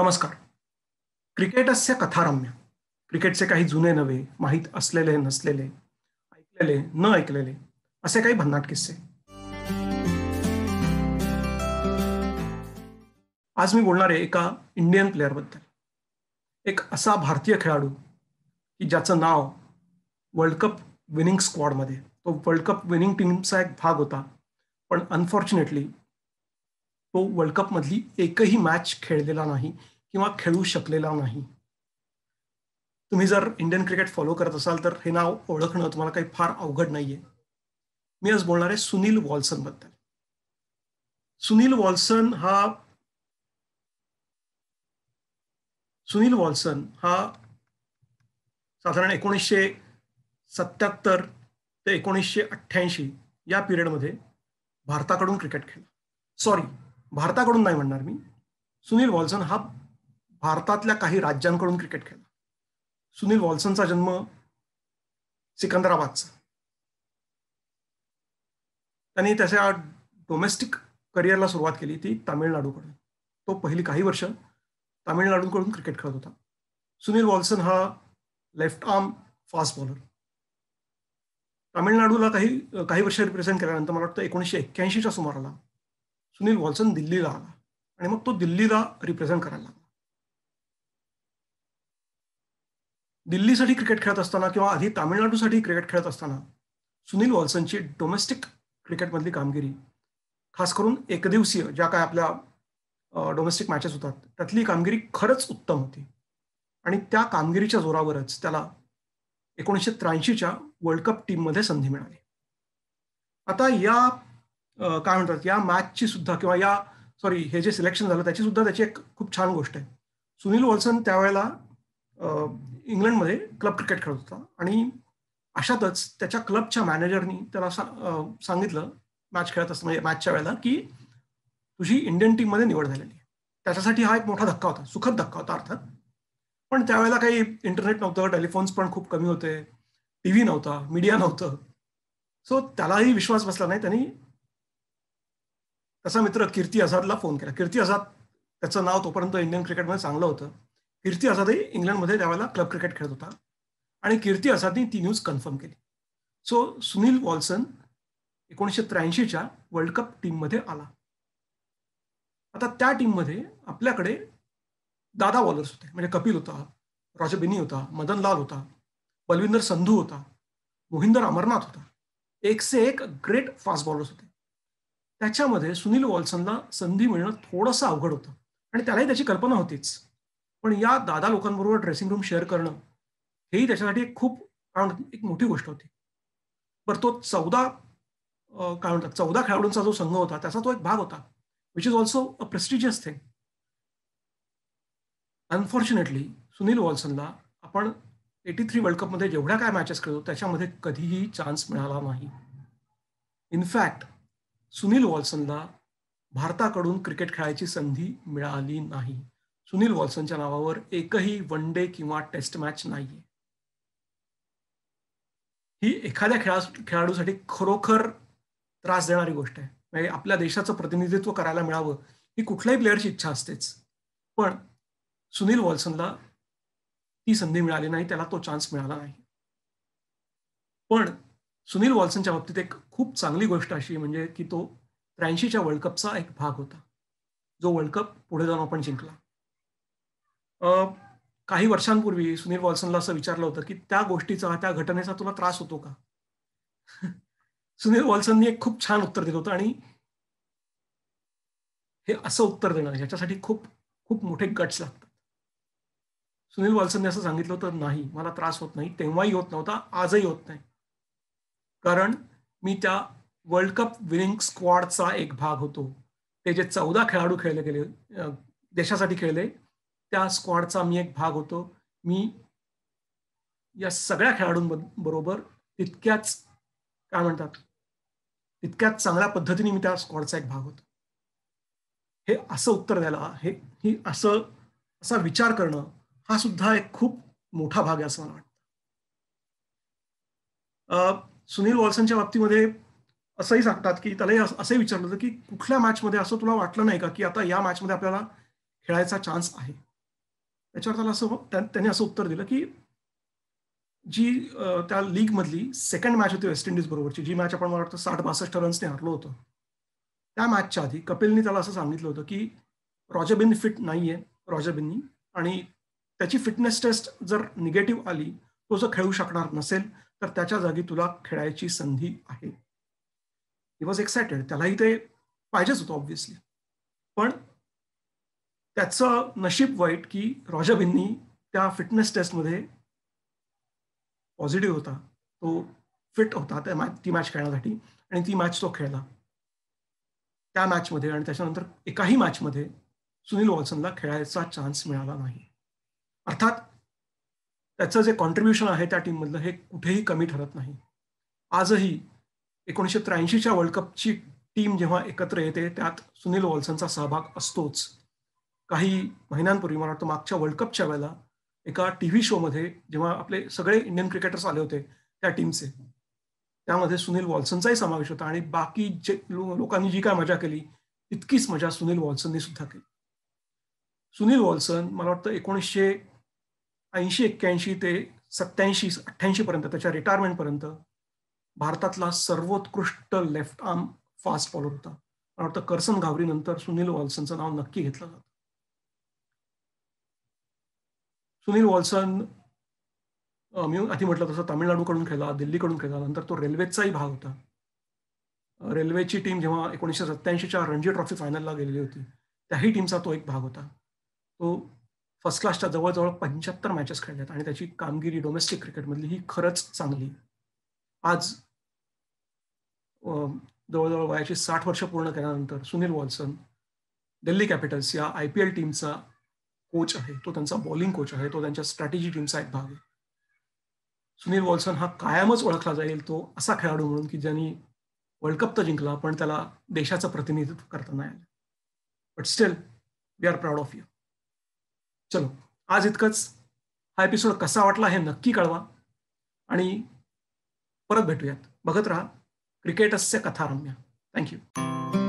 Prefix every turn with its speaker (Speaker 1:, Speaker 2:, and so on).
Speaker 1: नमस्कार क्रिकेटस्य कथारम्य क्रिकेटचे काही जुने नवे माहीत असलेले नसलेले ऐकलेले न ऐकलेले असे काही भन्नाट किस्से आज मी बोलणार आहे एका इंडियन प्लेअरबद्दल एक असा भारतीय खेळाडू की ज्याचं नाव वर्ल्ड कप विनिंग स्क्वॉडमध्ये तो वर्ल्ड कप विनिंग टीमचा एक भाग होता पण अनफॉर्च्युनेटली तो वर्ल्ड कपमधली एकही मॅच खेळलेला नाही किंवा खेळू शकलेला नाही तुम्ही जर इंडियन क्रिकेट फॉलो करत असाल तर हे नाव ओळखणं तुम्हाला काही फार अवघड नाहीये मी आज बोलणार आहे सुनील वॉल्सन बद्दल सुनील वॉल्सन हा सुनील वॉल्सन हा साधारण एकोणीसशे सत्याहत्तर ते एकोणीसशे अठ्ठ्याऐंशी या पिरियडमध्ये भारताकडून क्रिकेट खेळला सॉरी भारताकडून नाही म्हणणार मी सुनील वॉल्सन हा भारतातल्या काही राज्यांकडून क्रिकेट खेळला सुनील वॉल्सनचा जन्म सिकंदराबादचा त्यांनी त्याच्या डोमेस्टिक करिअरला सुरुवात केली ती तामिळनाडूकडून तो पहिली काही वर्ष तामिळनाडूकडून क्रिकेट खेळत होता सुनील वॉल्सन हा लेफ्ट आर्म फास्ट बॉलर तामिळनाडूला काही काही वर्ष रिप्रेझेंट केल्यानंतर मला वाटतं एकोणीसशे एक्क्याऐंशीच्या सुमाराला सुनील वॉल्सन दिल्लीला आला आणि मग तो दिल्लीला रिप्रेझेंट करायला लागला दिल्लीसाठी क्रिकेट खेळत असताना किंवा आधी तामिळनाडूसाठी क्रिकेट खेळत असताना सुनील वॉल्सनची डोमेस्टिक क्रिकेटमधली कामगिरी खास करून एकदिवसीय ज्या काय आपल्या डोमेस्टिक मॅचेस होतात त्यातली कामगिरी खरंच उत्तम होती आणि त्या कामगिरीच्या जोरावरच त्याला एकोणीसशे त्र्याऐंशीच्या वर्ल्ड कप टीममध्ये संधी मिळाली आता या काय म्हणतात या मॅचची सुद्धा किंवा या सॉरी हे जे सिलेक्शन झालं त्याची सुद्धा त्याची एक खूप छान गोष्ट आहे सुनील वॉल्सन त्यावेळेला इंग्लंडमध्ये क्लब क्रिकेट खेळत होता आणि अशातच त्याच्या क्लबच्या मॅनेजरनी त्याला सांगितलं मॅच खेळत असतं म्हणजे मॅचच्या वेळेला की तुझी इंडियन टीममध्ये निवड झालेली आहे त्याच्यासाठी हा एक मोठा धक्का होता सुखद धक्का होता अर्थात पण त्यावेळेला काही इंटरनेट नव्हतं टेलिफोन्स पण खूप कमी होते टी व्ही नव्हता मीडिया नव्हतं सो त्यालाही विश्वास बसला नाही त्यांनी त्याचा मित्र कीर्ती आझादला फोन केला कीर्ती आझाद त्याचं नाव तोपर्यंत इंडियन क्रिकेटमध्ये चांगलं होतं कीर्ती आझादही इंग्लंडमध्ये त्यावेळेला क्लब क्रिकेट खेळत होता आणि कीर्ती आझादनी ती न्यूज कन्फर्म केली सो सुनील वॉल्सन एकोणीसशे त्र्याऐंशीच्या वर्ल्ड कप टीममध्ये आला आता त्या टीममध्ये आपल्याकडे दादा बॉलर्स होते म्हणजे कपिल होता बिनी होता मदन लाल होता बलविंदर संधू होता मोहिंदर अमरनाथ होता एक से एक ग्रेट फास्ट बॉलर्स होते त्याच्यामध्ये सुनील वॉल्सनला संधी मिळणं थोडंसं अवघड होतं आणि त्यालाही त्याची कल्पना होतीच पण या दादा लोकांबरोबर ड्रेसिंग रूम शेअर करणं हेही त्याच्यासाठी एक खूप एक मोठी गोष्ट होती बरं तो चौदा काय म्हणतात चौदा खेळाडूंचा जो संघ होता त्याचा तो एक भाग होता which is also a prestigious thing unfortunately Sunil वॉल्सनला आपण एटी थ्री वर्ल्ड कपमध्ये जेवढ्या काय मॅचेस खेळतो त्याच्यामध्ये कधीही चान्स मिळाला नाही इनफॅक्ट सुनील वॉल्सनला भारताकडून क्रिकेट खेळायची संधी मिळाली नाही सुनील वॉल्सनच्या नावावर एकही वन डे किंवा टेस्ट मॅच नाहीये ही एखाद्या खेळा खेळाडूसाठी खरोखर त्रास देणारी गोष्ट आहे म्हणजे आपल्या देशाचं प्रतिनिधित्व करायला मिळावं ही कुठल्याही प्लेअरची इच्छा असतेच पण सुनील वॉल्सनला ती संधी मिळाली नाही त्याला तो चान्स मिळाला नाही पण सुनील वॉल्सनच्या बाबतीत एक खूप चांगली गोष्ट अशी म्हणजे की तो त्र्याऐंशीच्या वर्ल्ड कपचा एक भाग होता जो वर्ल्ड कप पुढे जाऊन आपण जिंकला काही वर्षांपूर्वी सुनील वॉल्सनला असं विचारलं होतं की त्या गोष्टीचा त्या घटनेचा तुला त्रास होतो का सुनील वॉल्सननी एक खूप छान उत्तर दिलं होतं आणि हे असं उत्तर देणार याच्यासाठी खूप खूप मोठे गट्स लागतात सुनील वॉल्सनने असं सांगितलं होतं नाही मला त्रास होत नाही तेव्हाही होत नव्हता आजही होत नाही कारण मी त्या वर्ल्ड कप विनिंग स्क्वॉडचा एक भाग होतो ते जे चौदा खेळाडू खेळले गेले देशासाठी खेळले त्या स्क्वॉडचा मी एक भाग होतो मी या सगळ्या खेळाडूंबरोबर तितक्याच काय म्हणतात तितक्याच चांगल्या पद्धतीने मी त्या स्क्वॉडचा एक भाग होतो हे असं उत्तर द्यायला हे ही असं असा विचार करणं हा सुद्धा एक खूप मोठा भाग आहे असं मला वाटतं सुनील वॉल्सनच्या बाबतीमध्ये असंही सांगतात की त्यालाही असंही विचारलं होतं की कुठल्या मॅचमध्ये असं तुला वाटलं नाही का की आता या मॅचमध्ये आपल्याला खेळायचा चान्स आहे त्याच्यावर त्याला असं त्यांनी असं उत्तर दिलं की जी त्या लीग मधली सेकंड मॅच होती वेस्ट इंडिज बरोबरची जी मॅच आपण मला वाटतं साठ बासष्ट रन्सने हरलो होतो त्या मॅचच्या आधी कपिलनी त्याला असं सांगितलं होतं की रॉजबिन फिट नाही आहे रॉजबिननी आणि त्याची फिटनेस टेस्ट जर निगेटिव्ह आली तो जर खेळू शकणार नसेल तर त्याच्या जागी तुला खेळायची संधी आहे ही वॉज एक्सायटेड त्यालाही ते पाहिजेच होतं ऑब्व्हियसली पण त्याचं नशीब वाईट की रॉजाबिननी त्या फिटनेस टेस्टमध्ये पॉझिटिव्ह होता तो फिट होता त्या मॅच ती मॅच खेळण्यासाठी आणि ती मॅच तो खेळला त्या मॅचमध्ये आणि त्याच्यानंतर एकाही मॅचमध्ये सुनील वॉल्सनला खेळायचा चान्स मिळाला नाही अर्थात त्याचं जे कॉन्ट्रीब्युशन आहे त्या टीममधलं हे कुठेही कमी ठरत नाही आजही एकोणीसशे त्र्याऐंशीच्या वर्ल्ड कपची टीम जेव्हा एकत्र येते त्यात सुनील वॉल्सनचा सहभाग असतोच काही महिन्यांपूर्वी मला वाटतं मागच्या वर्ल्ड कपच्या वेळेला एका टी व्ही शोमध्ये जेव्हा आपले सगळे इंडियन क्रिकेटर्स आले होते त्या टीमचे त्यामध्ये सुनील वॉल्सनचाही समावेश होता आणि बाकी जे लोकांनी जी काय मजा केली तितकीच मजा सुनील वॉल्सननी सुद्धा केली सुनील वॉल्सन मला वाटतं एकोणीसशे ऐंशी एक्क्याऐंशी ते सत्याऐंशी पर्यंत त्याच्या रिटायरमेंटपर्यंत भारतातला सर्वोत्कृष्ट लेफ्ट आर्म फास्ट बॉलर होता मला वाटतं कर्सन घावरीनंतर सुनील वॉल्सनचं नाव नक्की घेतलं जातं सुनील वॉल्सन मी आधी म्हटलं तसं तामिळनाडूकडून खेळला दिल्लीकडून खेळला नंतर तो रेल्वेचाही भाग होता रेल्वेची टीम जेव्हा एकोणीसशे सत्त्याऐंशीच्या रणजी ट्रॉफी फायनलला गेलेली होती त्याही टीमचा तो एक भाग होता तो फर्स्ट क्लासच्या जवळजवळ पंच्याहत्तर मॅचेस खेळल्यात आणि त्याची कामगिरी डोमेस्टिक क्रिकेटमधली ही खरंच चांगली आज जवळजवळ वयाची साठ वर्ष पूर्ण केल्यानंतर सुनील वॉल्सन दिल्ली कॅपिटल्स या आय पी एल टीमचा कोच आहे तो त्यांचा बॉलिंग कोच आहे तो त्यांच्या स्ट्रॅटेजी टीमचा एक भाग आहे सुनील वॉल्सन हा कायमच ओळखला जाईल तो असा खेळाडू म्हणून की ज्यांनी वर्ल्ड कप तर जिंकला पण त्याला देशाचं प्रतिनिधित्व करता नाही आलं but still we are proud of you चलो आज इतकंच हा एपिसोड कसा वाटला हे नक्की कळवा आणि परत भेटूयात बघत राहा क्रिकेटसच्या कथारम्य थँक्यू